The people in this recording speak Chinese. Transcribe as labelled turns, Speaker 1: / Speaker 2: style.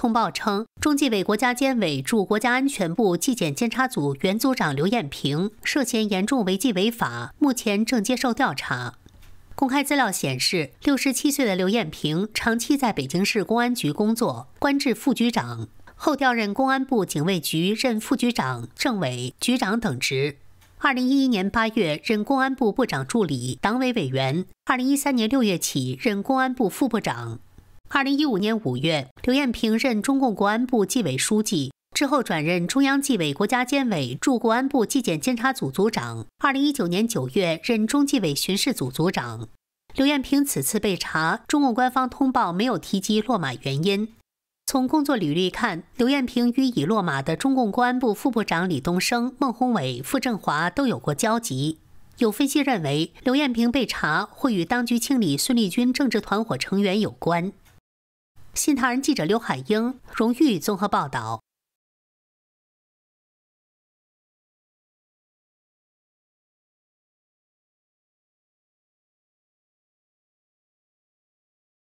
Speaker 1: 通报称，中纪委国家监委驻国家安全部纪检监察组原组长刘艳平涉嫌严重违纪违法，目前正接受调查。公开资料显示，六十七岁的刘艳平长期在北京市公安局工作，官至副局长，后调任公安部警卫局任副局长、政委、局长等职。二零一一年八月任公安部部长助理、党委委员；二零一三年六月起任公安部副部长。二零一五年五月，刘艳平任中共公安部纪委书记，之后转任中央纪委国家监委驻公安部纪检监察组组长。二零一九年九月，任中纪委巡视组组长。刘艳平此次被查，中共官方通报没有提及落马原因。从工作履历看，刘艳平与已落马的中共公安部副部长李东升、孟宏伟、傅政华都有过交集。有分析认为，刘艳平被查会与当局清理孙立军政治团伙成员有关。《新唐人》记者刘海英、荣誉综合报道。